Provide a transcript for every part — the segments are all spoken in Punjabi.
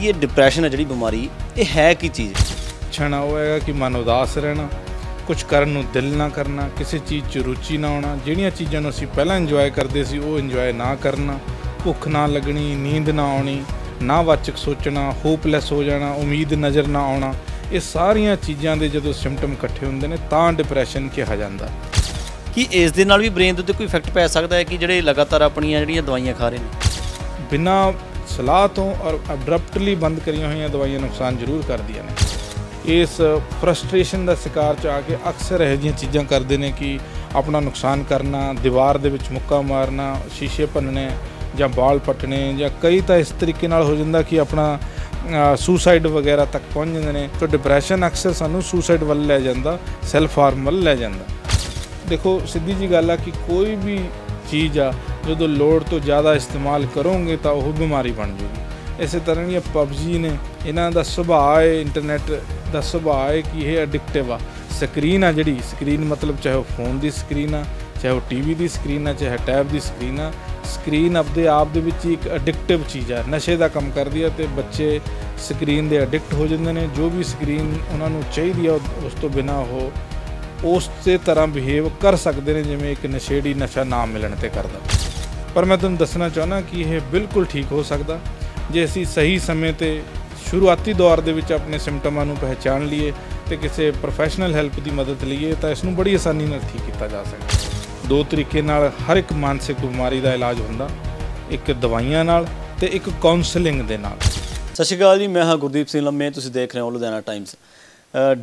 ਕਿ ਇਹ ਡਿਪਰੈਸ਼ਨ ਹੈ ਜਿਹੜੀ ਬਿਮਾਰੀ ਇਹ ਹੈ ਕੀ ਚੀਜ਼ ਛਣਾ ਹੋਏਗਾ ਕਿ ਮਨ ਉਦਾਸ ਰਹਿਣਾ ਕੁਝ ਕਰਨ ਨੂੰ ਦਿਲ ਨਾ ਕਰਨਾ ਕਿਸੇ ਚੀਜ਼ 'ਚ ਰੁਚੀ ਨਾ ਆਉਣਾ ਜਿਹੜੀਆਂ ਚੀਜ਼ਾਂ ਨੂੰ ਅਸੀਂ ਪਹਿਲਾਂ ਇੰਜੋਏ ਕਰਦੇ ਸੀ ਉਹ ਇੰਜੋਏ ਨਾ ਕਰਨਾ ਭੁੱਖ ਨਾ ਲੱਗਣੀ ਨੀਂਦ ਨਾ ਆਉਣੀ ਨਾ ਵਾਚਕ ਸੋਚਣਾ ਹੋਪਲੈਸ ਹੋ ਜਾਣਾ ਉਮੀਦ ਨਜ਼ਰ ਨਾ ਆਉਣਾ ਇਹ ਸਾਰੀਆਂ ਚੀਜ਼ਾਂ ਦੇ ਜਦੋਂ ਸਿੰਪਟਮ ਇਕੱਠੇ ਹੁੰਦੇ ਨੇ ਤਾਂ ਡਿਪਰੈਸ਼ਨ ਕਿਹਾ ਜਾਂਦਾ ਕੀ ਇਸ ਦੇ ਨਾਲ ਵੀ ਬ੍ਰੇਨ ਦੇ ਉੱਤੇ ਕੋਈ ਇਫੈਕਟ ਪੈ ਸਕਦਾ ਹੈ ਕਿ ਜਿਹੜੇ ਲਗਾਤਾਰ ਆਪਣੀਆਂ ਜਿਹੜੀਆਂ ਦਵਾਈਆਂ ਖਾ ਰਹੇ ਨੇ ਬਿਨਾ ਸਲਾਹ ਤੋਂ ਔਰ ਅਬਰਪਟਲੀ ਬੰਦ ਕਰੀਆਂ ਹੋਈਆਂ ਦਵਾਈਆਂ ਨੁਕਸਾਨ ਜ਼ਰੂਰ ਕਰਦੀਆਂ ਨੇ ਇਸ ਫਰਸਟ੍ਰੇਸ਼ਨ ਦਾ ਸ਼ਿਕਾਰ ਚ ਆ ਕੇ ਅਕਸਰ ਇਹ ਜੀਆਂ ਚੀਜ਼ਾਂ ਕਰਦੇ ਨੇ ਕਿ ਆਪਣਾ ਨੁਕਸਾਨ ਕਰਨਾ ਦੀਵਾਰ ਦੇ ਵਿੱਚ ਮੁੱਕਾ ਮਾਰਨਾ ਸ਼ੀਸ਼ੇ ਭੰਨਣੇ ਜਾਂ ਬਾਲ ਪਟਣੇ ਜਾਂ ਕਈ ਤਾਂ ਇਸ ਤਰੀਕੇ ਨਾਲ ਹੋ ਜਾਂਦਾ ਕਿ ਆਪਣਾ ਸੁਸਾਈਡ ਵਗੈਰਾ ਤੱਕ ਪਹੁੰਚ ਜਾਂਦੇ ਨੇ ਤਾਂ ਡਿਪਰੈਸ਼ਨ ਅਕਸਰ ਸਾਨੂੰ ਸੁਸਾਈਡ ਵੱਲ ਲੈ ਜਾਂਦਾ ਸੈਲਫ ਹਾਰਮ ਵੱਲ ਲੈ ਜਾਂਦਾ ਦੇਖੋ ਸਿੱਧੀ ਜੀ ਗੱਲ ਆ ਕਿ ਕੋਈ ਵੀ ਚੀਜ਼ ਆ ਜਦੋਂ ਲੋੜ ਤੋਂ ਜ਼ਿਆਦਾ ਇਸਤੇਮਾਲ ਕਰੋਗੇ ਤਾਂ ਉਹ ਬਿਮਾਰੀ ਬਣ ਜੂਗੀ ਇਸੇ ਤਰ੍ਹਾਂ ਹੀ ਪਬਜੀ ਨੇ ਇਹਨਾਂ ਦਾ ਸੁਭਾਅ ਹੈ ਇੰਟਰਨੈਟ ਦਾ ਸੁਭਾਅ ਹੈ ਕਿ ਇਹ ਐਡਿਕਟਿਵ ਆ ਸਕਰੀਨ ਆ ਜਿਹੜੀ ਸਕਰੀਨ ਮਤਲਬ ਚਾਹੇ ਉਹ ਫੋਨ ਦੀ ਸਕਰੀਨ ਆ ਚਾਹੇ ਉਹ ਟੀਵੀ ਦੀ ਸਕਰੀਨ ਆ ਚਾਹੇ ਟੈਬ ਦੀ ਸਕਰੀਨ ਆ ਸਕਰੀਨ ਆਪਦੇ ਆਪ ਦੇ ਵਿੱਚ ਇੱਕ ਐਡਿਕਟਿਵ ਚੀਜ਼ ਆ ਨਸ਼ੇ ਦਾ ਕੰਮ ਕਰਦੀ ਆ ਤੇ ਬੱਚੇ ਸਕਰੀਨ ਦੇ ਐਡਿਕਟ ਹੋ ਜਾਂਦੇ ਨੇ ਜੋ ਵੀ ਸਕਰੀਨ ਉਹਨਾਂ ਨੂੰ ਚਾਹੀਦੀ ਆ ਉਸ ਤੋਂ ਬਿਨਾ ਉਹ ਉਸੇ ਤਰ੍ਹਾਂ ਬਿਹੇਵ ਕਰ ਸਕਦੇ ਨੇ ਜਿਵੇਂ ਇੱਕ ਨਸ਼ੇੜੀ ਨਸ਼ਾ ਨਾ ਮਿਲਣ ਤੇ ਕਰਦਾ ਪਰ ਮੈਂ ਤੁਹਾਨੂੰ ਦੱਸਣਾ ਚਾਹੁੰਦਾ ਕਿ ਇਹ ਬਿਲਕੁਲ ਠੀਕ ਹੋ ਸਕਦਾ ਜੇ ਅਸੀਂ ਸਹੀ ਸਮੇਂ ਤੇ ਸ਼ੁਰੂਆਤੀ ਦੌਰ ਦੇ ਵਿੱਚ ਆਪਣੇ ਸਿੰਪਟਮਾਂ ਨੂੰ ਪਹਿਚਾਣ ਲਈਏ ਤੇ ਕਿਸੇ ਪ੍ਰੋਫੈਸ਼ਨਲ ਹੈਲਪ ਦੀ ਮਦਦ ਲਈਏ ਤਾਂ ਇਸ ਨੂੰ ਬੜੀ ਆਸਾਨੀ ਨਾਲ ਠੀਕ ਕੀਤਾ ਜਾ ਸਕਦਾ ਦੋ ਤਰੀਕੇ ਨਾਲ ਹਰ ਇੱਕ ਮਾਨਸਿਕ ਬਿਮਾਰੀ ਦਾ ਇਲਾਜ ਹੁੰਦਾ ਇੱਕ ਦਵਾਈਆਂ ਨਾਲ ਤੇ ਇੱਕ ਕਾਉਂਸਲਿੰਗ ਦੇ ਨਾਲ ਸਤਿ ਸ਼੍ਰੀ ਅਕਾਲ ਜੀ ਮੈਂ ਹਾਂ ਗੁਰਦੀਪ ਸਿੰਘ ਲੰਮੇ ਤੁਸੀਂ ਦੇਖ ਰਹੇ ਹੋ ਲੁਧਿਆਣਾ ਟਾਈਮਸ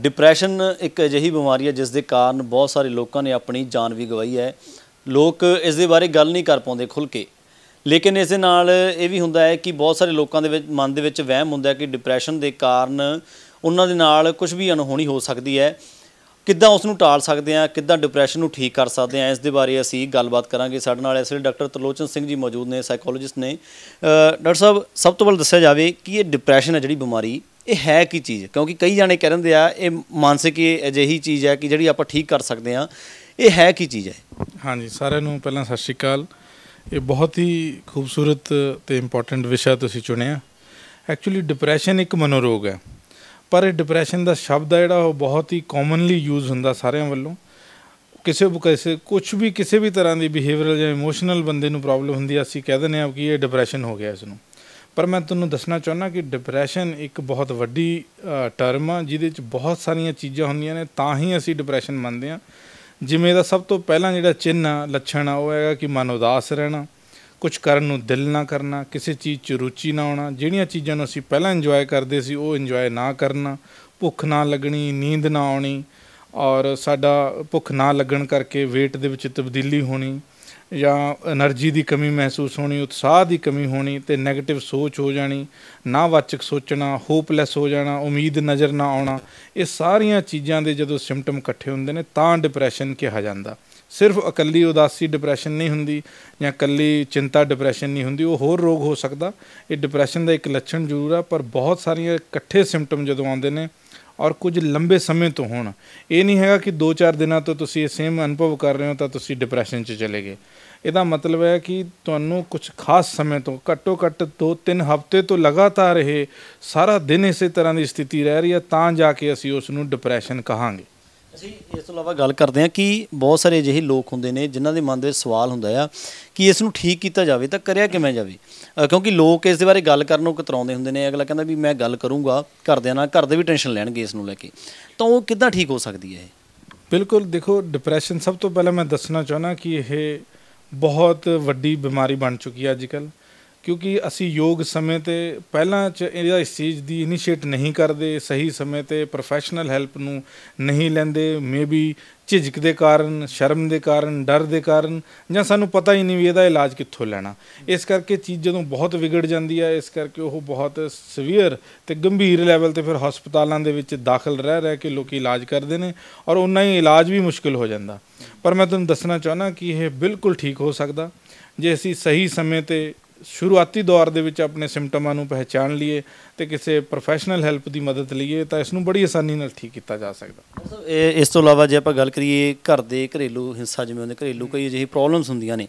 ਡਿਪਰੈਸ਼ਨ ਇੱਕ ਅਜਿਹੀ ਬਿਮਾਰੀ ਹੈ ਜਿਸ ਦੇ ਕਾਰਨ ਬਹੁਤ ਸਾਰੇ ਲੋਕਾਂ ਨੇ ਆਪਣੀ ਜਾਨ ਵੀ ਗਵਾਈ ਹੈ ਲੋਕ ਇਸ ਦੇ ਬਾਰੇ ਗੱਲ ਨਹੀਂ ਕਰ ਪਾਉਂਦੇ ਖੁੱਲ ਕੇ ਲੇਕਿਨ ਇਸ ਦੇ ਨਾਲ ਇਹ ਵੀ ਹੁੰਦਾ ਹੈ ਕਿ ਬਹੁਤ ਸਾਰੇ ਲੋਕਾਂ ਦੇ ਵਿੱਚ ਮਨ ਦੇ ਵਿੱਚ ਵਹਿਮ ਹੁੰਦਾ ਹੈ ਕਿ ਡਿਪਰੈਸ਼ਨ ਦੇ ਕਾਰਨ ਉਹਨਾਂ ਦੇ ਨਾਲ ਕੁਝ ਵੀ ਅਣਹੋਣੀ ਹੋ ਸਕਦੀ ਹੈ ਕਿੱਦਾਂ ਉਸ ਨੂੰ ਟਾਲ ਸਕਦੇ ਆ ਕਿੱਦਾਂ ਡਿਪਰੈਸ਼ਨ ਨੂੰ ਠੀਕ ਕਰ ਸਕਦੇ ਆ ਇਸ ਦੇ ਬਾਰੇ ਅਸੀਂ ਗੱਲਬਾਤ ਕਰਾਂਗੇ ਸਾਡੇ ਨਾਲ ਇਸ ਵੇਲੇ ਡਾਕਟਰ ਤਰਲੋਚਨ ਸਿੰਘ ਜੀ ਮੌਜੂਦ ਨੇ ਸਾਈਕੋਲੋਜਿਸਟ ਨੇ ਡਾਕਟਰ ਸਾਹਿਬ ਸਭ ਤੋਂ ਪਹਿਲਾਂ ਦੱਸਿਆ ਜਾਵੇ ਕਿ ਇਹ ਡਿਪਰੈਸ਼ਨ ਹੈ ਜਿਹੜੀ ਬਿਮਾਰੀ ਇਹ ਹੈ ਕੀ ਚੀਜ਼ ਕਿਉਂਕਿ ਕਈ ਜਾਣੇ ਕਹਿੰਦੇ ਆ ਇਹ ਮਾਨਸਿਕ ਅਜਿਹੀ ਚੀਜ਼ ਹੈ ਕਿ ਜਿਹੜੀ ਆਪਾਂ ਠੀਕ ਕਰ ਸਕਦੇ ਆ ਇਹ ਹੈ ਕੀ ਚੀਜ਼ ਹੈ ਹਾਂਜੀ ਸਾਰਿਆਂ ਨੂੰ ਪਹਿਲਾਂ ਸਤਿ ਸ਼੍ਰੀ ਅਕਾਲ ਇਹ ਬਹੁਤ ਹੀ ਖੂਬਸੂਰਤ ਤੇ ਇੰਪੋਰਟੈਂਟ ਵਿਸ਼ਾ ਤੁਸੀਂ ਚੁਣਿਆ ਐਕਚੁਅਲੀ ਡਿਪਰੈਸ਼ਨ ਇੱਕ ਮਨੋਰੋਗ ਹੈ ਪਰ ਇਹ ਡਿਪਰੈਸ਼ਨ ਦਾ ਸ਼ਬਦ ਹੈ ਜਿਹੜਾ ਉਹ ਬਹੁਤ ਹੀ ਕਾਮਨਲੀ ਯੂਜ਼ ਹੁੰਦਾ ਸਾਰਿਆਂ ਵੱਲੋਂ ਕਿਸੇ ਕਿਸੇ ਕੁਝ ਵੀ ਕਿਸੇ ਵੀ ਤਰ੍ਹਾਂ ਦੀ ਬਿਹੇਵੀਅਰਲ ਜਾਂ ਇਮੋਸ਼ਨਲ ਬੰਦੇ ਨੂੰ ਪ੍ਰੋਬਲਮ ਹੁੰਦੀ ਆ ਅਸੀਂ ਕਹਿ ਦਿੰਦੇ ਆ ਕਿ ਇਹ ਡਿਪਰੈਸ਼ਨ ਹੋ ਗਿਆ ਇਸ ਨੂੰ ਪਰ ਮੈਂ ਤੁਹਾਨੂੰ ਦੱਸਣਾ ਚਾਹੁੰਦਾ ਕਿ ਡਿਪਰੈਸ਼ਨ ਇੱਕ ਬਹੁਤ ਵੱਡੀ ਟਰਮ ਆ ਜਿਹਦੇ ਵਿੱਚ ਬਹੁਤ ਸਾਰੀਆਂ ਚੀਜ਼ਾਂ ਹੁੰਦੀਆਂ ਨੇ ਤਾਂ ਹੀ ਅਸੀਂ ਡਿਪਰੈਸ਼ਨ ਮੰਨਦੇ ਆ ਜਿਵੇਂ ਦਾ ਸਭ ਤੋਂ ਪਹਿਲਾਂ ਜਿਹੜਾ ਚਿੰਨ ਆ ਲੱਛਣ ਆ ਉਹ ਹੈਗਾ ਕਿ ਮਨ ਉਦਾਸ ਰਹਿਣਾ ਕੁਝ ਕਰਨ ਨੂੰ ਦਿਲ ਨਾ ਕਰਨਾ ਕਿਸੇ ਚੀਜ਼ 'ਚ ਰੁਚੀ ਨਾ ਆਉਣਾ ਜਿਹੜੀਆਂ ਚੀਜ਼ਾਂ ਨੂੰ ਅਸੀਂ ਪਹਿਲਾਂ ਇੰਜੋਏ ਕਰਦੇ ਸੀ ਉਹ ਇੰਜੋਏ ਨਾ ਕਰਨਾ ਭੁੱਖ ਨਾ ਲੱਗਣੀ ਨੀਂਦ ਨਾ ਆਉਣੀ ਔਰ ਸਾਡਾ ਭੁੱਖ ਨਾ ਲੱਗਣ ਕਰਕੇ weight ਦੇ ਵਿੱਚ ਤਬਦੀਲੀ ਹੋਣੀ ਜਾਂ એનર્ਜੀ ਦੀ ਕਮੀ ਮਹਿਸੂਸ ਹੋਣੀ ਉਤਸ਼ਾਹ ਦੀ ਕਮੀ ਹੋਣੀ ਤੇ 네ਗੇਟਿਵ ਸੋਚ ਹੋ ਜਾਣੀ ਨਾਵਾਚਕ ਸੋਚਣਾ ਹੋਪਲੈਸ ਹੋ ਜਾਣਾ ਉਮੀਦ ਨਜ਼ਰ ਨਾ ਆਉਣਾ ਇਹ ਸਾਰੀਆਂ ਚੀਜ਼ਾਂ ਦੇ ਜਦੋਂ ਸਿੰਪਟਮ ਇਕੱਠੇ ਹੁੰਦੇ ਨੇ ਤਾਂ ਡਿਪਰੈਸ਼ਨ ਕਿਹਾ ਜਾਂਦਾ ਸਿਰਫ ਇਕੱਲੀ ਉਦਾਸੀ ਡਿਪਰੈਸ਼ਨ ਨਹੀਂ ਹੁੰਦੀ ਜਾਂ ਇਕੱਲੀ ਚਿੰਤਾ ਡਿਪਰੈਸ਼ਨ ਨਹੀਂ ਹੁੰਦੀ ਉਹ ਹੋਰ ਰੋਗ ਹੋ ਸਕਦਾ ਇਹ ਡਿਪਰੈਸ਼ਨ ਦਾ ਇੱਕ ਲੱਛਣ ਜ਼ਰੂਰ ਆ ਪਰ ਬਹੁਤ ਸਾਰੀਆਂ ਇਕੱਠੇ ਸਿੰਪਟਮ ਜਦੋਂ ਆਉਂਦੇ ਨੇ ਔਰ ਕੁਝ ਲੰਬੇ ਸਮੇਂ ਤੋਂ ਹੋਣ ਇਹ ਨਹੀਂ ਹੈਗਾ ਕਿ 2-4 ਦਿਨਾਂ ਤੋਂ ਤੁਸੀਂ ਇਹ ਸੇਮ ਅਨੁਭਵ ਕਰ ਰਹੇ ਹੋ ਤਾਂ ਤੁਸੀਂ ਡਿਪਰੈਸ਼ਨ 'ਚ ਚਲੇ ਗਏ ਇਹਦਾ ਮਤਲਬ ਹੈ ਕਿ ਤੁਹਾਨੂੰ ਕੁਝ ਖਾਸ ਸਮੇਂ ਤੋਂ ਘੱਟੋ ਘੱਟ 2-3 ਹਫ਼ਤੇ ਤੋਂ ਲਗਾਤਾਰ ਇਹ ਸਾਰਾ ਦਿਨ ਇਸੇ ਤਰ੍ਹਾਂ ਦੀ ਸਥਿਤੀ ਰਹਿ ਰਹੀ ਹੈ ਤਾਂ ਜਾ ਕੇ ਅਸੀਂ ਉਸ ਨੂੰ ਡਿਪਰੈਸ਼ਨ ਕਹਾਂਗੇ ਅਸੀਂ ਇਸ ਤੋਂ ਇਲਾਵਾ ਗੱਲ ਕਰਦੇ ਹਾਂ ਕਿ ਬਹੁਤ ਸਾਰੇ ਅਜਿਹੇ ਲੋਕ ਹੁੰਦੇ ਨੇ ਜਿਨ੍ਹਾਂ ਦੇ ਮਨ ਦੇ ਵਿੱਚ ਸਵਾਲ ਹੁੰਦਾ ਆ ਕਿ ਇਸ ਨੂੰ ਠੀਕ ਕੀਤਾ ਜਾਵੇ ਤਾਂ ਕਰਿਆ ਕਿਵੇਂ ਜਾਵੇ ਕਿਉਂਕਿ ਲੋਕ ਇਸ ਦੇ ਬਾਰੇ ਗੱਲ ਕਰਨ ਨੂੰ ਕਤਰਾਉਂਦੇ ਹੁੰਦੇ ਨੇ ਅਗਲਾ ਕਹਿੰਦਾ ਵੀ ਮੈਂ ਗੱਲ ਕਰੂੰਗਾ ਘਰਦਿਆਂ ਨਾਲ ਘਰ ਦੇ ਵੀ ਟੈਨਸ਼ਨ ਲੈਣਗੇ ਇਸ ਨੂੰ ਲੈ ਕੇ ਤਾਂ ਉਹ ਕਿੱਦਾਂ ਠੀਕ ਹੋ ਸਕਦੀ ਹੈ ਇਹ ਬਿਲਕੁਲ ਦੇਖੋ ਡਿਪਰੈਸ਼ਨ ਸਭ ਤੋਂ ਪਹਿਲਾਂ ਮੈਂ ਦੱਸਣਾ ਚਾਹਣਾ ਕਿ ਇਹ ਬਹੁਤ ਵੱਡੀ ਬਿਮਾਰੀ ਬਣ ਚੁੱਕੀ ਹੈ ਅੱਜਕੱਲ੍ਹ ਕਿਉਂਕਿ ਅਸੀਂ ਯੋਗ ਸਮੇਂ ਤੇ ਪਹਿਲਾਂ ਚ ਇਹਦਾ ਇਸ ਚੀਜ਼ ਦੀ ਇਨੀਸ਼ੀਏਟ ਨਹੀਂ ਕਰਦੇ ਸਹੀ ਸਮੇਂ ਤੇ ਪ੍ਰੋਫੈਸ਼ਨਲ ਹੈਲਪ ਨੂੰ ਨਹੀਂ ਲੈਂਦੇ ਮੇਬੀ ਝਿਜਕ ਦੇ ਕਾਰਨ ਸ਼ਰਮ ਦੇ ਕਾਰਨ ਡਰ ਦੇ ਕਾਰਨ ਜਾਂ ਸਾਨੂੰ ਪਤਾ ਹੀ ਨਹੀਂ ਵੀ ਇਹਦਾ ਇਲਾਜ ਕਿੱਥੋਂ ਲੈਣਾ ਇਸ ਕਰਕੇ ਚੀਜ਼ ਜਦੋਂ ਬਹੁਤ ਵਿਗੜ ਜਾਂਦੀ ਹੈ ਇਸ ਕਰਕੇ ਉਹ ਬਹੁਤ ਸਵੀਅਰ ਤੇ ਗੰਭੀਰ ਲੈਵਲ ਤੇ ਫਿਰ ਹਸਪਤਾਲਾਂ ਦੇ ਵਿੱਚ ਦਾਖਲ ਰਹਿ ਰਹਿ ਕੇ ਲੋਕੀ ਇਲਾਜ ਕਰਦੇ ਨੇ ਔਰ ਉਹਨਾਂ ਹੀ ਇਲਾਜ ਵੀ ਮੁਸ਼ਕਲ ਹੋ ਜਾਂਦਾ ਪਰ ਮੈਂ ਤੁਹਾਨੂੰ ਦੱਸਣਾ ਚਾਹਣਾ ਕਿ ਇਹ ਬਿਲਕੁਲ ਠੀਕ ਹੋ ਸਕਦਾ ਜੇ ਅਸੀਂ ਸਹੀ ਸਮੇਂ ਤੇ ਸ਼ੁਰੂਆਤੀ ਦੌਰ ਦੇ ਵਿੱਚ ਆਪਣੇ ਸਿੰਪਟਮਾਂ ਨੂੰ ਪਹਿਚਾਣ ਲਈਏ ਤੇ ਕਿਸੇ ਪ੍ਰੋਫੈਸ਼ਨਲ ਹੈਲਪ ਦੀ ਮਦਦ ਲਈਏ ਤਾਂ ਇਸ ਨੂੰ ਬੜੀ ਆਸਾਨੀ ਨਾਲ ਠੀਕ ਕੀਤਾ ਜਾ ਸਕਦਾ ਇਹ ਇਸ ਤੋਂ ਇਲਾਵਾ ਜੇ ਆਪਾਂ ਗੱਲ ਕਰੀਏ ਘਰ ਦੇ ਘਰੇਲੂ ਹਿੰਸਾ ਜਿਵੇਂ ਉਹਦੇ ਘਰੇਲੂ ਕਈ ਅਜਿਹੀ ਪ੍ਰੋਬਲਮਸ ਹੁੰਦੀਆਂ ਨੇ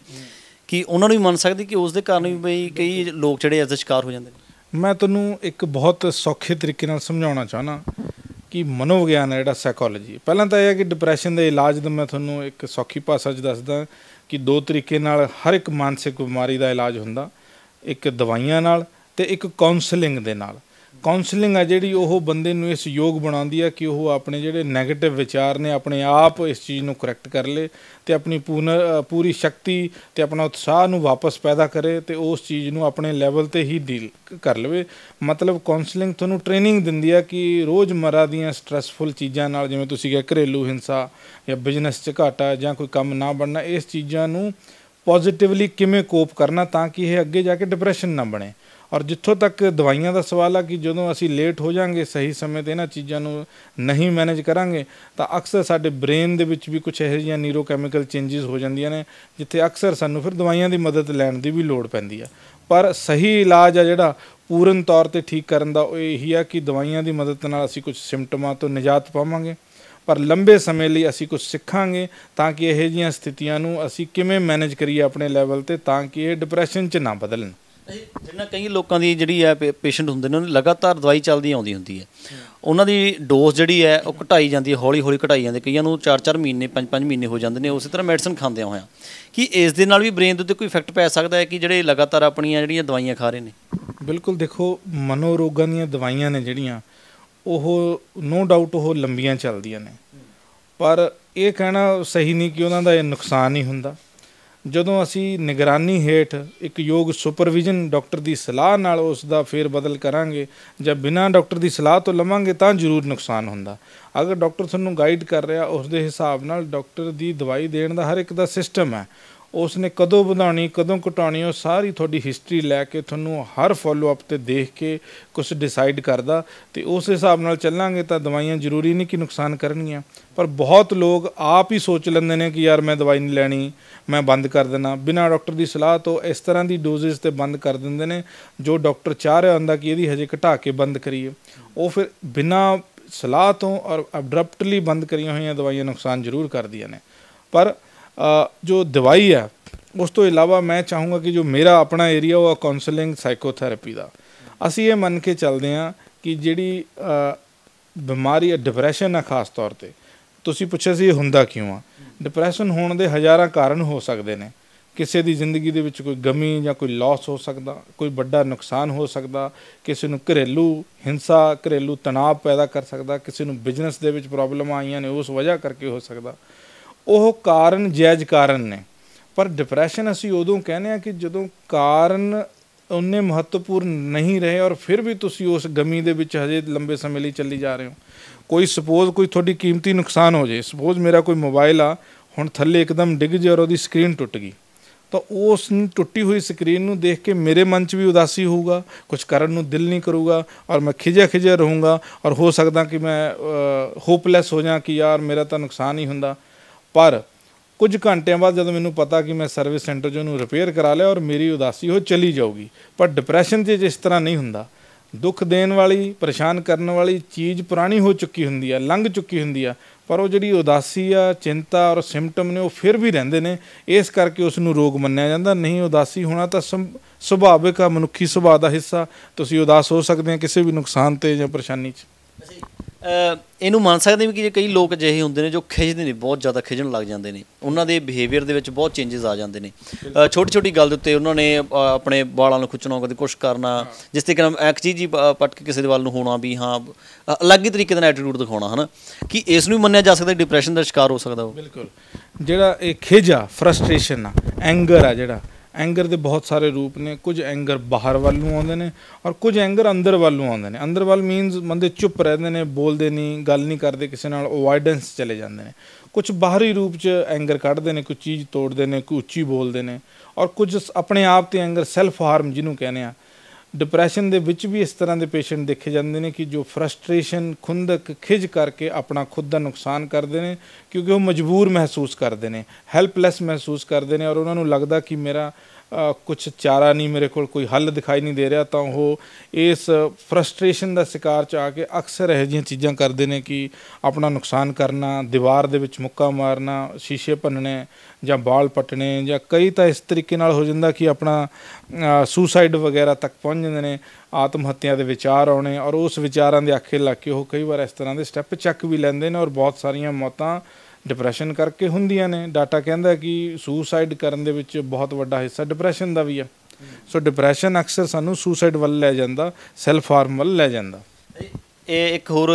ਕਿ ਉਹਨਾਂ ਨੂੰ ਵੀ ਮੰਨ ਸਕਦੇ ਕਿ ਉਸ ਦੇ ਕਾਰਨ ਵੀ ਬਈ ਕਈ ਲੋਕ ਜਿਹੜੇ ਅਜਿਹਾ ਸ਼ਿਕਾਰ ਹੋ ਜਾਂਦੇ ਨੇ ਮੈਂ ਤੁਹਾਨੂੰ ਇੱਕ ਬਹੁਤ ਸੌਖੇ ਤਰੀਕੇ ਨਾਲ ਸਮਝਾਉਣਾ ਚਾਹਨਾ ਕਿ ਮਨੋਵਿਗਿਆਨ ਹੈ ਜਿਹੜਾ ਸਾਈਕੋਲੋਜੀ ਪਹਿਲਾਂ ਤਾਂ ਇਹ ਹੈ ਕਿ ਡਿਪਰੈਸ਼ਨ ਦੇ ਇਲਾਜ ਦਾ ਮੈਂ ਤੁਹਾਨੂੰ ਇੱਕ ਸੌਖੀ ਭਾਸ਼ਾ 'ਚ ਦੱਸਦਾ ਕਿ ਦੋ ਤਰੀਕੇ ਨਾਲ ਹਰ ਇੱਕ ਮਾਨਸਿਕ ਬਿਮਾਰੀ ਦਾ ਇਲਾਜ ਹੁੰਦਾ ਇੱਕ ਦਵਾਈਆਂ ਨਾਲ ਤੇ ਇੱਕ ਕਾਉਂਸਲਿੰਗ ਦੇ ਨਾਲ ਕਾਉਂਸਲਿੰਗ ਆ ਜਿਹੜੀ ਉਹ ਬੰਦੇ ਨੂੰ ਇਸ ਯੋਗ ਬਣਾਉਂਦੀ ਆ ਕਿ ਉਹ ਆਪਣੇ ਜਿਹੜੇ 네ਗੇਟਿਵ ਵਿਚਾਰ ਨੇ ਆਪਣੇ ਆਪ ਇਸ ਚੀਜ਼ ਨੂੰ ਕਰੈਕਟ ਕਰ ਲੇ ਤੇ ਆਪਣੀ ਪੂਰਨ ਪੂਰੀ ਸ਼ਕਤੀ ਤੇ ਆਪਣਾ ਉਤਸ਼ਾਹ ਨੂੰ ਵਾਪਸ ਪੈਦਾ ਕਰੇ ਤੇ ਉਸ ਚੀਜ਼ ਨੂੰ ਆਪਣੇ ਲੈਵਲ ਤੇ ਹੀ ਡੀਲ ਕਰ ਲਵੇ ਮਤਲਬ ਕਾਉਂਸਲਿੰਗ ਤੁਹਾਨੂੰ ਟ੍ਰੇਨਿੰਗ ਦਿੰਦੀ ਆ ਕਿ ਰੋਜ਼ਮਰਾ ਦੀਆਂ ਸਟ੍ਰੈਸਫੁਲ ਚੀਜ਼ਾਂ ਨਾਲ ਜਿਵੇਂ ਤੁਸੀਂ ਕਿਹਾ ਘਰੇਲੂ ਹਿੰਸਾ ਜਾਂ ਬਿਜ਼ਨਸ 'ਚ ਘਾਟਾ ਜਾਂ ਕੋਈ ਕੰਮ ਨਾ ਬਣਨਾ ਇਸ ਚੀਜ਼ਾਂ ਨੂੰ ਪੋਜ਼ਿਟਿਵਲੀ ਕਿਵੇਂ ਕੋਪ ਕਰਨਾ ਤਾਂ ਕਿ ਇਹ ਅੱਗੇ ਜਾ ਕੇ ਡਿਪਰੈਸ਼ਨ ਨਾ ਬਣੇ ਔਰ ਜਿੱਥੋਂ ਤੱਕ ਦਵਾਈਆਂ ਦਾ ਸਵਾਲ ਆ ਕਿ ਜਦੋਂ ਅਸੀਂ ਲੇਟ ਹੋ ਜਾਾਂਗੇ ਸਹੀ ਸਮੇਂ ਤੇ ਇਹਨਾਂ ਚੀਜ਼ਾਂ ਨੂੰ ਨਹੀਂ ਮੈਨੇਜ ਕਰਾਂਗੇ ਤਾਂ ਅਕਸਰ ਸਾਡੇ ਬ੍ਰੇਨ ਦੇ ਵਿੱਚ ਵੀ ਕੁਝ ਇਹੋ ਜਿਹੀਆਂ ਨੀਰੋਕੈਮੀਕਲ ਚੇਂਜਸ ਹੋ ਜਾਂਦੀਆਂ ਨੇ ਜਿੱਥੇ ਅਕਸਰ ਸਾਨੂੰ ਫਿਰ ਦਵਾਈਆਂ ਦੀ ਮਦਦ ਲੈਣ ਦੀ ਵੀ ਲੋੜ ਪੈਂਦੀ ਆ ਪਰ ਸਹੀ ਇਲਾਜ ਆ ਜਿਹੜਾ ਪੂਰਨ ਤੌਰ ਤੇ ਠੀਕ ਕਰਨ ਦਾ ਉਹ ਇਹੀ ਆ ਕਿ ਦਵਾਈਆਂ ਦੀ ਮਦਦ ਨਾਲ ਅਸੀਂ ਕੁਝ ਸਿੰਪਟਮਾਂ ਤੋਂ ਨਿਜਾਤ ਪਾਵਾਂਗੇ ਪਰ ਲੰਬੇ ਸਮੇਂ ਲਈ ਅਸੀਂ ਕੁਝ ਸਿੱਖਾਂਗੇ ਤਾਂ ਕਿ ਇਹੋ ਜੀਆਂ ਸਥਿਤੀਆਂ ਨੂੰ ਅਸੀਂ ਕਿਵੇਂ ਮੈਨੇਜ ਕਰੀਏ ਆਪਣੇ ਲੈਵਲ ਤੇ ਤਾਂ ਕਿ ਇਹ ਡਿਪਰੈਸ਼ਨ 'ਚ ਨਾ ਬਦਲਣ ਜਿੰਨਾ ਕਈ ਲੋਕਾਂ ਦੀ ਜਿਹੜੀ ਹੈ ਪੇਸ਼ੈਂਟ ਹੁੰਦੇ ਨੇ ਉਹਨਾਂ ਲਗਾਤਾਰ ਦਵਾਈ ਚੱਲਦੀ ਆਉਂਦੀ ਹੁੰਦੀ ਹੈ ਉਹਨਾਂ ਦੀ ਡੋਜ਼ ਜਿਹੜੀ ਹੈ ਉਹ ਘਟਾਈ ਜਾਂਦੀ ਹੈ ਹੌਲੀ ਹੌਲੀ ਘਟਾਈ ਜਾਂਦੀ ਕਈਆਂ ਨੂੰ 4-4 ਮਹੀਨੇ 5-5 ਮਹੀਨੇ ਹੋ ਜਾਂਦੇ ਨੇ ਉਸੇ ਤਰ੍ਹਾਂ ਮੈਡੀਸਨ ਖਾਂਦੇ ਹੋਇਆ ਕਿ ਇਸ ਦੇ ਨਾਲ ਵੀ ਬ੍ਰੇਨ ਦੇ ਉੱਤੇ ਕੋਈ ਇਫੈਕਟ ਪੈ ਸਕਦਾ ਹੈ ਕਿ ਜਿਹੜੇ ਲਗਾਤਾਰ ਆਪਣੀਆਂ ਜਿਹੜੀਆਂ ਦਵਾਈਆਂ ਖਾ ਰਹੇ ਨੇ ਬਿਲਕੁਲ ਦੇਖੋ ਮਨੋਰੋਗਾਂ ਦੀਆਂ ਦਵਾਈਆਂ ਨੇ ਜਿਹੜੀਆਂ ਉਹ ਨੋ ਡਾਊਟ ਉਹ ਲੰਬੀਆਂ ਚੱਲਦੀਆਂ ਨੇ ਪਰ ਇਹ ਕਹਿਣਾ ਸਹੀ ਨਹੀਂ ਕਿ ਉਹਨਾਂ ਦਾ ਇਹ ਨੁਕਸਾਨ ਹੀ ਹੁੰਦਾ ਜਦੋਂ ਅਸੀਂ ਨਿਗਰਾਨੀ ਹੇਠ ਇੱਕ ਯੋਗ ਸੁਪਰਵਿਜ਼ਨ ਡਾਕਟਰ ਦੀ ਸਲਾਹ ਨਾਲ ਉਸ ਦਾ ਫੇਰ ਬਦਲ ਕਰਾਂਗੇ ਜਾਂ ਬਿਨਾਂ ਡਾਕਟਰ ਦੀ ਸਲਾਹ ਤੋਂ ਲਵਾਂਗੇ ਤਾਂ ਜ਼ਰੂਰ ਨੁਕਸਾਨ ਹੁੰਦਾ ਅਗਰ ਡਾਕਟਰ ਤੁਹਾਨੂੰ ਗਾਈਡ ਕਰ ਰਿਹਾ ਉਸ ਦੇ ਹਿਸਾਬ ਨਾਲ ਡਾਕਟਰ ਦੀ ਦਵਾਈ ਦੇਣ ਦਾ ਹਰ ਇੱਕ ਦਾ ਸਿਸਟਮ ਹੈ ਉਸ ਨੇ ਕਦੋਂ ਬਣਾਣੀ ਕਦੋਂ ਘਟਾਣੀ ਉਹ ਸਾਰੀ ਤੁਹਾਡੀ ਹਿਸਟਰੀ ਲੈ ਕੇ ਤੁਹਾਨੂੰ ਹਰ ਫਾਲੋ ਅਪ ਤੇ ਦੇਖ ਕੇ ਕੁਝ ਡਿਸਾਈਡ ਕਰਦਾ ਤੇ ਉਸ ਹਿਸਾਬ ਨਾਲ ਚੱਲਾਂਗੇ ਤਾਂ ਦਵਾਈਆਂ ਜ਼ਰੂਰੀ ਨਹੀਂ ਕਿ ਨੁਕਸਾਨ ਕਰਨਗੀਆਂ ਪਰ ਬਹੁਤ ਲੋਕ ਆਪ ਹੀ ਸੋਚ ਲੈਂਦੇ ਨੇ ਕਿ ਯਾਰ ਮੈਂ ਦਵਾਈ ਨਹੀਂ ਲੈਣੀ ਮੈਂ ਬੰਦ ਕਰ ਦੇਣਾ ਬਿਨਾਂ ਡਾਕਟਰ ਦੀ ਸਲਾਹ ਤੋਂ ਇਸ ਤਰ੍ਹਾਂ ਦੀ ਡੋਜ਼ਸ ਤੇ ਬੰਦ ਕਰ ਦਿੰਦੇ ਨੇ ਜੋ ਡਾਕਟਰ ਚਾਹ ਰਿਹਾ ਹੁੰਦਾ ਕਿ ਇਹਦੀ ਹਜੇ ਘਟਾ ਕੇ ਬੰਦ ਕਰੀਏ ਉਹ ਫਿਰ ਬਿਨਾਂ ਸਲਾਹ ਤੋਂ ਔਰ ਅਬਡਰਪਟਲੀ ਬੰਦ ਕਰੀਆਂ ਹੋਈਆਂ ਦਵਾਈਆਂ ਨੁਕਸਾਨ ਜ਼ਰੂਰ ਕਰਦੀਆਂ ਨੇ ਪਰ ਜੋ ਦਵਾਈ ਹੈ ਉਸ ਤੋਂ ਇਲਾਵਾ ਮੈਂ ਚਾਹੂੰਗਾ ਕਿ ਜੋ ਮੇਰਾ ਆਪਣਾ ਏਰੀਆ ਉਹ ਕਾਉਂਸਲਿੰਗ ਸਾਈਕੋਥੈਰੇਪੀ ਦਾ ਅਸੀਂ ਇਹ ਮੰਨ ਕੇ ਚੱਲਦੇ ਹਾਂ ਕਿ ਜਿਹੜੀ ਬਿਮਾਰੀ ਹੈ ਡਿਪਰੈਸ਼ਨ ਆ ਖਾਸ ਤੌਰ ਤੇ ਤੁਸੀਂ ਪੁੱਛਿਆ ਸੀ ਇਹ ਹੁੰਦਾ ਕਿਉਂ ਆ ਡਿਪਰੈਸ਼ਨ ਹੋਣ ਦੇ ਹਜ਼ਾਰਾਂ ਕਾਰਨ ਹੋ ਸਕਦੇ ਨੇ ਕਿਸੇ ਦੀ ਜ਼ਿੰਦਗੀ ਦੇ ਵਿੱਚ ਕੋਈ ਗਮੀ ਜਾਂ ਕੋਈ ਲਾਸ ਹੋ ਸਕਦਾ ਕੋਈ ਵੱਡਾ ਨੁਕਸਾਨ ਹੋ ਸਕਦਾ ਕਿਸੇ ਨੂੰ ਘਰੇਲੂ ਹਿੰਸਾ ਘਰੇਲੂ ਤਣਾਅ ਪੈਦਾ ਕਰ ਸਕਦਾ ਕਿਸੇ ਨੂੰ ਬਿਜ਼ਨਸ ਦੇ ਵਿੱਚ ਪ੍ਰੋਬਲਮ ਆਈਆਂ ਨੇ ਉਸ ਵਜ੍ਹਾ ਕਰਕੇ ਹੋ ਸਕਦਾ ਉਹ ਕਾਰਨ ਜਾਇਜ਼ ਕਾਰਨ ਨੇ ਪਰ ਡਿਪਰੈਸ਼ਨ ਅਸੀਂ ਉਦੋਂ ਕਹਿੰਦੇ ਆ ਕਿ ਜਦੋਂ ਕਾਰਨ ਉਹਨੇ ਮਹੱਤਵਪੂਰਨ ਨਹੀਂ ਰਹੇ ਔਰ ਫਿਰ ਵੀ ਤੁਸੀਂ ਉਸ ਗਮੀ ਦੇ ਵਿੱਚ ਹਜੇ ਲੰਬੇ ਸਮੇਂ ਲਈ ਚੱਲੀ ਜਾ ਰਹੇ ਹੋ ਕੋਈ ਸਪੋਜ਼ ਕੋਈ ਤੁਹਾਡੀ ਕੀਮਤੀ ਨੁਕਸਾਨ ਹੋ ਜੇ ਸਪੋਜ਼ ਮੇਰਾ ਕੋਈ ਮੋਬਾਈਲ ਆ ਹੁਣ ਥੱਲੇ ਇੱਕਦਮ ਡਿੱਗ ਜਾ ਔਰ ਉਹਦੀ ਸਕਰੀਨ ਟੁੱਟ ਗਈ ਤਾਂ ਉਸ ਟੁੱਟੀ ਹੋਈ ਸਕਰੀਨ ਨੂੰ ਦੇਖ ਕੇ ਮੇਰੇ ਮਨ 'ਚ ਵੀ ਉਦਾਸੀ ਹੋਊਗਾ ਕੁਝ ਕਰਨ ਨੂੰ ਦਿਲ ਨਹੀਂ ਕਰੂਗਾ ਔਰ ਮੈਂ ਖਿਜਾ ਖਿਜਾ ਰਹੂੰਗਾ ਔਰ ਹੋ ਸਕਦਾ ਕਿ ਮੈਂ ਹੋਪਲੈਸ ਹੋ ਜਾ ਕਿ ਯਾਰ ਮੇਰਾ ਤਾਂ ਨੁਕਸਾਨ ਹੀ ਹੁੰਦਾ ਪਰ ਕੁਝ ਘੰਟਿਆਂ ਬਾਅਦ ਜਦੋਂ ਮੈਨੂੰ ਪਤਾ ਕਿ ਮੈਂ ਸਰਵਿਸ ਸੈਂਟਰ ਜੋ ਨੂੰ ਰਿਪੇਅਰ ਕਰਾ ਲਿਆ ਔਰ ਮੇਰੀ ਉਦਾਸੀ ਉਹ ਚਲੀ ਜਾਊਗੀ ਪਰ ਡਿਪਰੈਸ਼ਨ ਤੇ ਜਿਸ ਤਰ੍ਹਾਂ ਨਹੀਂ ਹੁੰਦਾ ਦੁੱਖ ਦੇਣ ਵਾਲੀ ਪਰੇਸ਼ਾਨ ਕਰਨ ਵਾਲੀ ਚੀਜ਼ ਪੁਰਾਣੀ ਹੋ ਚੁੱਕੀ ਹੁੰਦੀ ਆ ਲੰਘ ਚੁੱਕੀ ਹੁੰਦੀ ਆ ਪਰ ਉਹ ਜਿਹੜੀ ਉਦਾਸੀ ਆ ਚਿੰਤਾ ਔਰ ਸਿੰਪਟਮ ਨੇ ਉਹ ਫਿਰ ਵੀ ਰਹਿੰਦੇ ਨੇ ਇਸ ਕਰਕੇ ਉਸ ਨੂੰ ਰੋਗ ਮੰਨਿਆ ਜਾਂਦਾ ਨਹੀਂ ਉਦਾਸੀ ਹੋਣਾ ਤਾਂ ਸੁਭਾਵਿਕ ਆ ਮਨੁੱਖੀ ਸੁਭਾਅ ਦਾ ਹਿੱਸਾ ਤੁਸੀਂ ਉਦਾਸ ਹੋ ਸਕਦੇ ਆ ਕਿਸੇ ਵੀ ਨੁਕਸਾਨ ਤੇ ਜਾਂ ਪਰੇਸ਼ਾਨੀ 'ਚ ਇਹਨੂੰ ਮੰਨ ਸਕਦੇ ਵੀ ਕਿ ਜੇ ਕਈ ਲੋਕ ਜਿਹੇ ਹੁੰਦੇ ਨੇ ਜੋ ਖਿਜਦੇ ਨੇ ਬਹੁਤ ਜ਼ਿਆਦਾ ਖਿਜਣ ਲੱਗ ਜਾਂਦੇ ਨੇ ਉਹਨਾਂ ਦੇ ਬਿਹੇਵੀਅਰ ਦੇ ਵਿੱਚ ਬਹੁਤ ਚੇਂਜਸ ਆ ਜਾਂਦੇ ਨੇ ਛੋਟੀ ਛੋਟੀ ਗੱਲ ਦੇ ਉੱਤੇ ਉਹਨਾਂ ਨੇ ਆਪਣੇ ਵਾਲਾਂ ਨੂੰ ਖੁੱਚਣਾ ਕਦੇ ਕੁਝ ਕਰਨਾ ਜਿਸ ਤੇ ਕਿਨਮ ਇੱਕ ਚੀਜ਼ ਹੀ ਪਟ ਕੇ ਕਿਸੇ ਦੇ ਵੱਲ ਨੂੰ ਹੋਣਾ ਵੀ ਹਾਂ ਅਲੱਗ ਹੀ ਤਰੀਕੇ ਦਾ ਐਟੀਟਿਊਡ ਦਿਖਾਉਣਾ ਹਨਾ ਕਿ ਇਸ ਨੂੰ ਮੰਨਿਆ ਜਾ ਸਕਦਾ ਡਿਪਰੈਸ਼ਨ ਦਾ ਸ਼ਿਕਾਰ ਹੋ ਸਕਦਾ ਉਹ ਬਿਲਕੁਲ ਜਿਹੜਾ ਇਹ ਖਿਜ ਆ ਫਰਸਟ੍ਰੇਸ਼ਨ ਆ ਐਂਗਰ ਆ ਜਿਹੜਾ ਐਂਗਰ ਦੇ ਬਹੁਤ ਸਾਰੇ ਰੂਪ ਨੇ ਕੁਝ ਐਂਗਰ ਬਾਹਰ ਵੱਲ ਨੂੰ ਆਉਂਦੇ ਨੇ ਔਰ ਕੁਝ ਐਂਗਰ ਅੰਦਰ ਵੱਲ ਨੂੰ ਆਉਂਦੇ ਨੇ ਅੰਦਰ ਵੱਲ ਮੀਨਸ ਬੰਦੇ ਚੁੱਪ ਰਹਿੰਦੇ ਨੇ ਬੋਲਦੇ ਨਹੀਂ ਗੱਲ ਨਹੀਂ ਕਰਦੇ ਕਿਸੇ ਨਾਲ ਅਵੋਇਡੈਂਸ ਚਲੇ ਜਾਂਦੇ ਨੇ ਕੁਝ ਬਾਹਰੀ ਰੂਪ 'ਚ ਐਂਗਰ ਕੱਢਦੇ ਨੇ ਕੋਈ ਚੀਜ਼ ਤੋੜਦੇ ਨੇ ਕੋਈ ਉੱਚੀ ਬੋਲਦੇ ਨੇ ਔਰ ਕੁਝ ਆਪਣੇ ਆਪ ਤੇ ਐਂਗਰ ਸੈਲਫ ਹਾਰਮ ਜਿਹਨੂੰ ਕਹਿੰਦੇ ਆ ਡਿਪਰੈਸ਼ਨ ਦੇ ਵਿੱਚ ਵੀ ਇਸ ਤਰ੍ਹਾਂ ਦੇ ਪੇਸ਼ੈਂਟ ਦੇਖੇ ਜਾਂਦੇ ਨੇ ਕਿ ਜੋ ਫਰਸਟ੍ਰੇਸ਼ਨ ਖੁੰਦਕ ਖਿਜ ਕਰਕੇ ਆਪਣਾ ਖੁਦ ਦਾ ਨੁਕਸਾਨ ਕਰਦੇ ਨੇ ਕਿਉਂਕਿ ਉਹ ਮਜਬੂਰ ਮਹਿਸੂਸ ਕਰਦੇ ਨੇ ਹੈਲਪਲੈਸ ਮਹਿਸੂਸ ਕਰਦੇ ਨੇ ਔਰ ਉਹਨਾਂ ਨੂੰ ਲੱਗਦਾ ਕਿ ਮੇਰਾ ਕੁਝ ਚਾਰਾ ਨਹੀਂ ਮੇਰੇ ਕੋਲ ਕੋਈ ਹੱਲ ਦਿਖਾਈ ਨਹੀਂ ਦੇ ਰਿਹਾ ਤਾਂ ਉਹ ਇਸ ਫਰਸਟ੍ਰੇਸ਼ਨ ਦਾ ਸ਼ਿਕਾਰ ਚ ਆ ਕੇ ਅਕਸਰ ਇਹ ਜੀਆਂ ਚੀਜ਼ਾਂ ਕਰਦੇ ਨੇ ਕਿ ਆਪਣਾ ਨੁਕਸਾਨ ਕਰਨਾ ਦੀਵਾਰ ਦੇ ਵਿੱਚ ਮੁੱਕਾ ਮਾਰਨਾ ਸ਼ੀਸ਼ੇ ਭੰਨਣੇ ਜਾਂ ਬਾਲ ਪਟਣੇ ਜਾਂ ਕਈ ਤਾਂ ਇਸ ਤਰੀਕੇ ਨਾਲ ਹੋ ਜਾਂਦਾ ਕਿ ਆਪਣਾ ਸੁਸਾਈਡ ਵਗੈਰਾ ਤੱਕ ਪਹੁੰਚ ਜਾਂਦੇ ਨੇ ਆਤਮ ਹੱਤਿਆ ਦੇ ਵਿਚਾਰ ਆਉਣੇ ਔਰ ਉਸ ਵਿਚਾਰਾਂ ਦੇ ਆਖੇ ਲਾ ਕੇ ਉਹ ਕਈ ਵਾਰ ਇਸ ਤਰ੍ਹਾਂ ਦੇ ਸਟੈਪ ਚੱਕ ਵੀ ਲੈਂਦੇ ਨੇ ਔਰ ਬਹੁਤ ਸਾਰੀਆਂ ਮੌਤਾਂ ਡਿਪਰੈਸ਼ਨ ਕਰਕੇ ਹੁੰਦੀਆਂ ਨੇ ਡਾਟਾ ਕਹਿੰਦਾ ਕਿ ਸੁਸਾਈਡ ਕਰਨ ਦੇ ਵਿੱਚ ਬਹੁਤ ਵੱਡਾ ਹਿੱਸਾ ਡਿਪਰੈਸ਼ਨ ਦਾ ਵੀ ਆ ਸੋ ਡਿਪਰੈਸ਼ਨ ਅਕਸਰ ਸਾਨੂੰ ਸੁਸਾਈਡ ਵੱਲ ਲੈ ਜਾਂਦਾ ਸੈਲਫ ਹਾਰਮ ਵੱਲ ਲੈ ਜਾਂਦਾ ਇਹ ਇੱਕ ਹੋਰ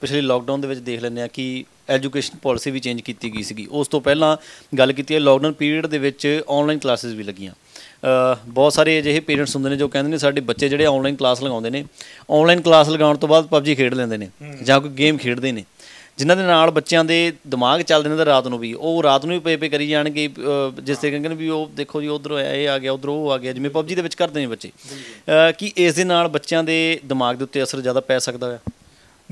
ਪਿਛਲੇ ਲਾਕਡਾਊਨ ਦੇ ਵਿੱਚ ਦੇਖ ਲੈਂਦੇ ਆ ਕਿ ਐਜੂਕੇਸ਼ਨ ਪਾਲਿਸੀ ਵੀ ਚੇਂਜ ਕੀਤੀ ਗਈ ਸੀਗੀ ਉਸ ਤੋਂ ਪਹਿਲਾਂ ਗੱਲ ਕੀਤੀ ਹੈ ਲਾਕਡਾਊਨ ਪੀਰੀਅਡ ਦੇ ਵਿੱਚ ਆਨਲਾਈਨ ਕਲਾਸਿਸ ਵੀ ਲੱਗੀਆਂ ਬਹੁਤ ਸਾਰੇ ਅਜਿਹੇ ਪੇਰੈਂਟਸ ਹੁੰਦੇ ਨੇ ਜੋ ਕਹਿੰਦੇ ਨੇ ਸਾਡੇ ਬੱਚੇ ਜਿਹੜੇ ਆਨਲਾਈਨ ਕਲਾਸ ਲਗਾਉਂਦੇ ਨੇ ਆਨਲਾਈਨ ਕਲਾਸ ਲਗਾਉਣ ਤੋਂ ਬਾਅਦ ਪਬਜੀ ਖੇਡ ਲੈਂਦੇ ਨੇ ਜਾਂ ਕੋਈ ਗੇਮ ਖੇਡਦੇ ਨੇ ਜਿਨ੍ਹਾਂ ਦੇ ਨਾਲ ਬੱਚਿਆਂ ਦੇ ਦਿਮਾਗ ਚੱਲਦੇ ਨੇ ਤਾਂ ਰਾਤ ਨੂੰ ਵੀ ਉਹ ਰਾਤ ਨੂੰ ਵੀ ਪੇ ਪੇ ਕਰੀ ਜਾਣਗੇ ਜਿਸ ਤੇ ਕਹਿੰਦੇ ਵੀ ਉਹ ਦੇਖੋ ਜੀ ਉਧਰ ਇਹ ਆ ਗਿਆ ਉਧਰ ਉਹ ਆ ਗਿਆ ਜਿਵੇਂ ਪਬਜੀ ਦੇ ਵਿੱਚ ਕਰਦੇ ਨੇ ਬੱਚੇ ਕੀ ਇਸ ਦੇ ਨਾਲ ਬੱਚਿਆਂ ਦੇ ਦਿਮਾਗ ਦੇ ਉੱਤੇ ਅਸਰ ਜ਼ਿਆਦਾ ਪੈ ਸਕਦਾ ਹੈ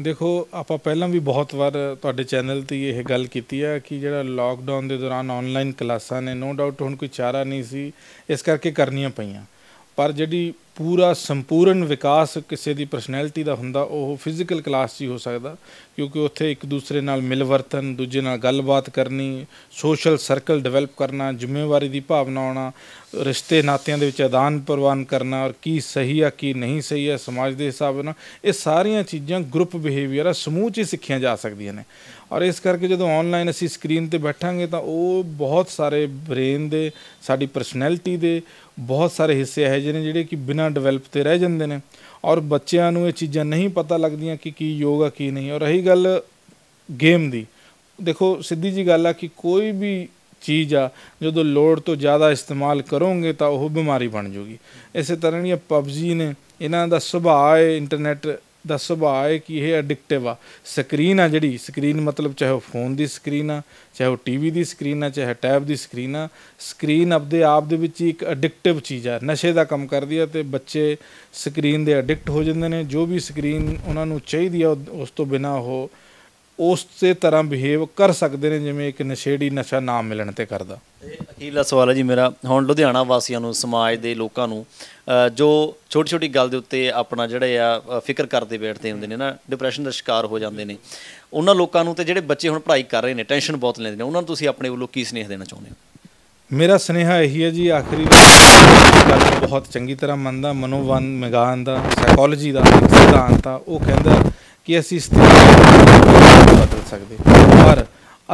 ਦੇਖੋ ਆਪਾਂ ਪਹਿਲਾਂ ਵੀ ਬਹੁਤ ਵਾਰ ਤੁਹਾਡੇ ਚੈਨਲ ਤੇ ਇਹ ਗੱਲ ਕੀਤੀ ਆ ਕਿ ਜਿਹੜਾ ਲਾਕਡਾਊਨ ਦੇ ਦੌਰਾਨ ਆਨਲਾਈਨ ਕਲਾਸਾਂ ਨੇ ਨੋ ਡਾਊਟ ਹੁਣ ਕੋਈ ਚਾਰਾ ਨਹੀਂ ਸੀ ਇਸ ਕਰਕੇ ਕਰਨੀਆਂ ਪਈਆਂ ਪਰ ਜਿਹੜੀ ਪੂਰਾ ਸੰਪੂਰਨ ਵਿਕਾਸ ਕਿਸੇ ਦੀ ਪਰਸਨੈਲਿਟੀ ਦਾ ਹੁੰਦਾ ਉਹ ਫਿਜ਼ੀਕਲ ਕਲਾਸ 'ਚ ਹੀ ਹੋ ਸਕਦਾ ਕਿਉਂਕਿ ਉੱਥੇ ਇੱਕ ਦੂਸਰੇ ਨਾਲ ਮਿਲਵਰਤਨ ਦੂਜੇ ਨਾਲ ਗੱਲਬਾਤ ਕਰਨੀ ਸੋਸ਼ਲ ਸਰਕਲ ਡਿਵੈਲਪ ਕਰਨਾ ਜ਼ਿੰਮੇਵਾਰੀ ਦੀ ਭਾਵਨਾ ਆਉਣਾ ਰਿਸ਼ਤੇ ਨਾਤਿਆਂ ਦੇ ਵਿੱਚ ਆਦਾਨ ਪ੍ਰਵਾਨ ਕਰਨਾ ਔਰ ਕੀ ਸਹੀ ਆ ਕੀ ਨਹੀਂ ਸਹੀ ਆ ਸਮਾਜ ਦੇ ਹਿਸਾਬ ਨਾਲ ਇਹ ਸਾਰੀਆਂ ਚੀਜ਼ਾਂ ਗਰੁੱਪ ਬਿਹੇਵੀਅਰ ਆ ਸਮੂਹ 'ਚ ਸਿੱਖੀਆਂ ਜਾ ਸਕਦੀਆਂ ਨੇ ਔਰ ਇਸ ਕਰਕੇ ਜਦੋਂ ਆਨਲਾਈਨ ਅਸੀਂ ਸਕਰੀਨ ਤੇ ਬੈਠਾਂਗੇ ਤਾਂ ਉਹ ਬਹੁਤ ਸਾਰੇ ਬ੍ਰੇਨ ਦੇ ਸਾਡੀ ਪਰਸਨੈਲਿਟੀ ਦੇ ਬਹੁਤ ਸਾਰੇ ਹਿੱਸੇ ਹੈ ਜਿਹਨੇ ਜਿਹੜੇ ਕਿ ਬਿਨ ਬਿਨਾਂ ਡਿਵੈਲਪ ਤੇ ਰਹਿ ਜਾਂਦੇ ਨੇ ਔਰ ਬੱਚਿਆਂ ਨੂੰ ਇਹ ਚੀਜ਼ਾਂ ਨਹੀਂ ਪਤਾ ਲੱਗਦੀਆਂ ਕਿ ਕੀ ਯੋਗ ਆ ਕੀ ਨਹੀਂ ਔਰ ਇਹੀ ਗੱਲ ਗੇਮ ਦੀ ਦੇਖੋ ਸਿੱਧੀ ਜੀ ਗੱਲ ਆ ਕਿ ਕੋਈ ਵੀ ਚੀਜ਼ ਆ ਜਦੋਂ ਲੋੜ ਤੋਂ ਜ਼ਿਆਦਾ ਇਸਤੇਮਾਲ ਕਰੋਗੇ ਤਾਂ ਉਹ ਬਿਮਾਰੀ ਬਣ ਜੂਗੀ ਇਸੇ ਤਰ੍ਹਾਂ ਹੀ ਪਬਜੀ ਨੇ ਇਹਨਾਂ ਦਾ ਸੁਭਾਅ ਹੈ ਇੰਟਰਨੈਟ ਦਾ ਸੁਭਾਅ ਹੈ ਕਿ ਇਹ ਐਡਿਕਟਿਵ ਆ ਸਕਰੀਨ ਆ ਜਿਹੜੀ ਸਕਰੀਨ ਮਤਲਬ ਚਾਹੇ ਉਹ ਫੋਨ ਦੀ ਸਕਰੀਨ ਆ ਚਾਹੇ ਉਹ ਟੀਵੀ ਦੀ ਸਕਰੀਨ ਆ ਚਾਹੇ ਟੈਬ ਦੀ ਸਕਰੀਨ ਆ ਸਕਰੀਨ ਆਪਦੇ ਆਪ ਦੇ ਵਿੱਚ ਇੱਕ ਐਡਿਕਟਿਵ ਚੀਜ਼ ਆ ਨਸ਼ੇ ਦਾ ਕੰਮ ਕਰਦੀ ਆ ਤੇ ਬੱਚੇ ਸਕਰੀਨ ਦੇ ਐਡਿਕਟ ਹੋ ਜਾਂਦੇ ਨੇ ਜੋ ਵੀ ਸਕਰੀਨ ਉਹਨਾਂ ਨੂੰ ਚਾਹੀਦੀ ਆ ਉਸ ਤੋਂ ਬਿਨਾ ਉਹ ਉਸੇ ਤਰ੍ਹਾਂ ਬਿਹੇਵ ਕਰ ਸਕਦੇ ਨੇ ਜਿਵੇਂ ਇੱਕ ਨਸ਼ੇੜੀ ਨਸ਼ਾ ਨਾ ਮਿਲਣ ਤੇ ਕਰਦਾ ਅਖੀਰਲਾ ਸਵਾਲ ਹੈ ਜੀ ਮੇਰਾ ਹੁਣ ਲੁਧਿਆਣਾ ਵਾਸੀਆਂ ਨੂੰ ਸਮਾਜ ਦੇ ਲੋਕਾਂ ਨੂੰ ਜੋ ਛੋਟੀ ਛੋਟੀ ਗੱਲ ਦੇ ਉੱਤੇ ਆਪਣਾ ਜਿਹੜੇ ਆ ਫਿਕਰ ਕਰਦੇ ਬੈਠਦੇ ਹੁੰਦੇ ਨੇ ਨਾ ਡਿਪਰੈਸ਼ਨ ਦਾ ਸ਼ਿਕਾਰ ਹੋ ਜਾਂਦੇ ਨੇ ਉਹਨਾਂ ਲੋਕਾਂ ਨੂੰ ਤੇ ਜਿਹੜੇ ਬੱਚੇ ਹੁਣ ਪੜ੍ਹਾਈ ਕਰ ਰਹੇ ਨੇ ਟੈਨਸ਼ਨ ਬਹੁਤ ਲੈਂਦੇ ਨੇ ਉਹਨਾਂ ਨੂੰ ਤੁਸੀਂ ਆਪਣੇ ਵੱਲੋਂ ਕੀ ਸਨੇਹ ਦੇਣਾ ਚਾਹੁੰਦੇ ਹੋ ਮੇਰਾ ਸਨੇਹਾ ਇਹੀ ਹੈ ਜੀ ਆਖਰੀ ਗੱਲ ਬਹੁਤ ਚੰਗੀ ਤਰ੍ਹਾਂ ਮੰਨਦਾ ਮਨੋਵਨ ਮਗਾਨ ਦਾ ਸਾਈਕੋਲੋਜੀ ਦਾ ਸਿਧਾਂਤ ਆ ਉਹ ਕਹਿੰਦਾ ਕਿ ਅਸੀਂ ਸਥਿਤੀ ਬਦਲ ਸਕਦੇ ਪਰ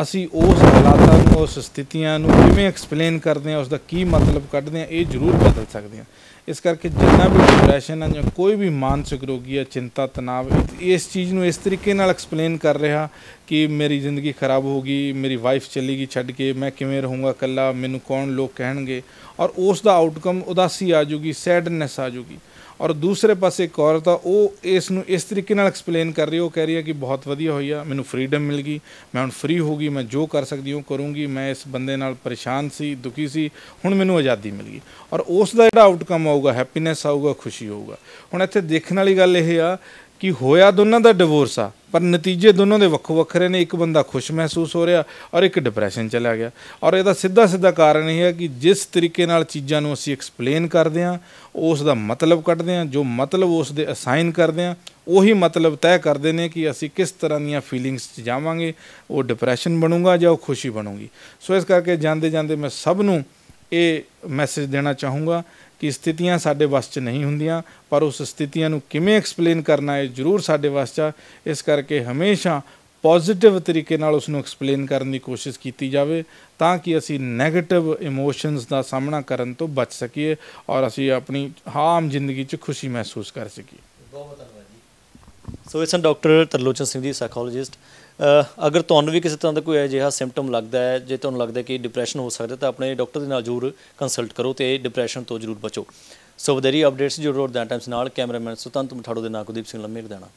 ਅਸੀਂ ਉਸ ਹਾਲਾਤਾਂ ਨੂੰ ਉਸ ਸਥਿਤੀਆਂ ਨੂੰ ਕਿਵੇਂ ਐਕਸਪਲੇਨ ਕਰਦੇ ਹਾਂ ਉਸ ਦਾ ਕੀ ਮਤਲਬ ਕੱਢਦੇ ਹਾਂ ਇਹ ਜ਼ਰੂਰ ਬਦਲ ਸਕਦੇ ਹਾਂ ਇਸ ਕਰਕੇ ਜਿੰਨਾ ਵੀ ਡਿਪਰੈਸ਼ਨ ਹੈ ਜਾਂ ਕੋਈ ਵੀ ਮਾਨਸਿਕ ਰੋਗੀ ਹੈ ਚਿੰਤਾ ਤਣਾਅ ਇਸ ਚੀਜ਼ ਨੂੰ ਇਸ ਤਰੀਕੇ ਨਾਲ ਐਕਸਪਲੇਨ ਕਰ ਰਿਹਾ ਕਿ ਮੇਰੀ ਜ਼ਿੰਦਗੀ ਖਰਾਬ ਹੋ ਗਈ ਮੇਰੀ ਵਾਈਫ ਚਲੀ ਗਈ ਛੱਡ ਕੇ ਮੈਂ ਕਿਵੇਂ ਰਹੂੰਗਾ ਇਕੱਲਾ ਮੈਨੂੰ ਕੌਣ ਲੋਕ ਕਹਿਣਗੇ ਔਰ ਉਸ ਦਾ ਆਊਟਕਮ ਉਦਾਸੀ ਆ ਜੂਗੀ ਸੈਡਨੈਸ ਆ ਜੂਗੀ ਔਰ ਦੂਸਰੇ ਪਾਸੇ ਇੱਕ ਔਰਤ ਆ ਉਹ ਇਸ ਨੂੰ ਇਸ ਤਰੀਕੇ ਨਾਲ ਐਕਸਪਲੇਨ ਕਰ ਰਹੀ ਉਹ ਕਹਿ ਰਹੀ ਹੈ ਕਿ ਬਹੁਤ ਵਧੀਆ ਹੋਈ ਆ ਮੈਨੂੰ ਫਰੀडम ਮਿਲ ਗਈ ਮੈਂ ਹੁਣ ਫ੍ਰੀ ਹੋ ਗਈ ਮੈਂ ਜੋ ਕਰ ਸਕਦੀ ਹਾਂ ਕਰੂੰਗੀ ਮੈਂ ਇਸ ਬੰਦੇ ਨਾਲ ਪਰੇਸ਼ਾਨ ਸੀ ਦੁਖੀ ਸੀ ਹੁਣ ਮੈਨੂੰ ਆਜ਼ਾਦੀ ਮਿਲ ਗਈ ਔਰ ਉਸ ਦਾ ਜਿਹੜਾ ਆਊਟਕਮ ਆਊਗਾ ਹੈਪੀਨੈਸ ਆਊਗਾ ਖੁਸ਼ੀ ਹੋਊਗਾ ਹੁਣ ਇੱਥੇ ਦੇਖਣ ਵਾਲੀ ਗੱਲ ਇਹ ਆ ਕਿ ਹੋਇਆ ਦੋਨਾਂ ਦਾ ਡਿਵੋਰਸ ਆ ਪਰ ਨਤੀਜੇ ਦੋਨੋਂ ਦੇ ਵੱਖੋ ਵੱਖਰੇ ਨੇ ਇੱਕ ਬੰਦਾ ਖੁਸ਼ ਮਹਿਸੂਸ ਹੋ ਰਿਹਾ ਔਰ ਇੱਕ ਡਿਪਰੈਸ਼ਨ ਚਲਾ ਗਿਆ ਔਰ ਇਹਦਾ ਸਿੱਧਾ ਸਿੱਧਾ ਕਾਰਨ ਇਹ ਹੈ ਕਿ ਜਿਸ ਤਰੀਕੇ ਨਾਲ ਚੀਜ਼ਾਂ ਨੂੰ ਅਸੀਂ ਐਕਸਪਲੇਨ ਕਰਦੇ ਹਾਂ ਉਸ ਦਾ ਮਤਲਬ ਕੱਢਦੇ ਹਾਂ ਜੋ ਮਤਲਬ ਉਸ ਦੇ ਅਸਾਈਨ ਕਰਦੇ ਹਾਂ ਉਹੀ ਮਤਲਬ ਤੈਅ ਕਰਦੇ ਨੇ ਕਿ ਅਸੀਂ ਕਿਸ ਤਰ੍ਹਾਂ ਦੀਆਂ ਫੀਲਿੰਗਸ 'ਚ ਜਾਵਾਂਗੇ ਉਹ ਡਿਪਰੈਸ਼ਨ ਬਣੂਗਾ ਜਾਂ ਉਹ ਖੁਸ਼ੀ ਬਣੂਗੀ ਸੋ ਇਸ ਕਰਕੇ ਜਾਂਦੇ ਜਾਂਦੇ ਮੈਂ ਸਭ ਨੂੰ ਇਹ ਮੈਸੇਜ ਦੇਣਾ ਚਾਹੂੰਗਾ ਕਿ ਸਥਿਤੀਆਂ ਸਾਡੇ ਵਸ 'ਚ ਨਹੀਂ ਹੁੰਦੀਆਂ ਪਰ ਉਸ ਸਥਿਤੀਆਂ ਨੂੰ ਕਿਵੇਂ ਐਕਸਪਲੇਨ ਕਰਨਾ ਹੈ ਜ਼ਰੂਰ ਸਾਡੇ ਵਸ 'ਚ ਇਸ ਕਰਕੇ ਹਮੇਸ਼ਾ ਪੋਜ਼ਿਟਿਵ ਤਰੀਕੇ ਨਾਲ ਉਸ ਨੂੰ ਐਕਸਪਲੇਨ ਕਰਨ ਦੀ ਕੋਸ਼ਿਸ਼ ਕੀਤੀ ਜਾਵੇ ਤਾਂ ਕਿ ਅਸੀਂ 네ਗੇਟਿਵ ਇਮੋਸ਼ਨਸ ਦਾ ਸਾਹਮਣਾ ਕਰਨ ਤੋਂ ਬਚ ਸਕੀਏ ਔਰ ਅਸੀਂ ਆਪਣੀ ਆਮ ਜ਼ਿੰਦਗੀ 'ਚ ਖੁਸ਼ੀ ਮਹਿਸੂਸ ਕਰ ਸਕੀਏ ਬਹੁਤ ਧੰਨਵਾਦ ਜੀ ਸੋ ਇਸਨ ਡਾਕਟਰ ਤਰਲੋਚਨ ਸਿੰਘ ਜੀ ਸਾਈਕੋਲੋਜਿਸਟ ਅਗਰ ਤੁਹਾਨੂੰ ਵੀ ਕਿਸੇ ਤਰ੍ਹਾਂ ਦਾ ਕੋਈ ਅਜਿਹਾ ਸਿੰਪਟਮ ਲੱਗਦਾ ਹੈ ਜੇ ਤੁਹਾਨੂੰ ਲੱਗਦਾ ਕਿ ਡਿਪਰੈਸ਼ਨ ਹੋ ਸਕਦਾ ਤਾਂ ਆਪਣੇ ਡਾਕਟਰ ਦੇ ਨਾਲ ਜ਼ਰੂਰ ਕੰਸਲਟ ਕਰੋ ਤੇ ਡਿਪਰੈਸ਼ਨ ਤੋਂ ਜ਼ਰੂਰ ਬਚੋ ਸੋ ਵਧੇਰੀ ਅਪਡੇਟਸ ਜੁੜੋ ਰੋਡ ਦਾ ਟਾਈਮਸ ਨਾਲ ਕੈਮਰਾਮੈਨ ਸੁਤੰਤ ਮਠਾੜੋ ਦੇ ਨਾਲ ਕੁਦੀਪ ਸਿੰਘ ਲੰਮੇ ਦੇਣਾ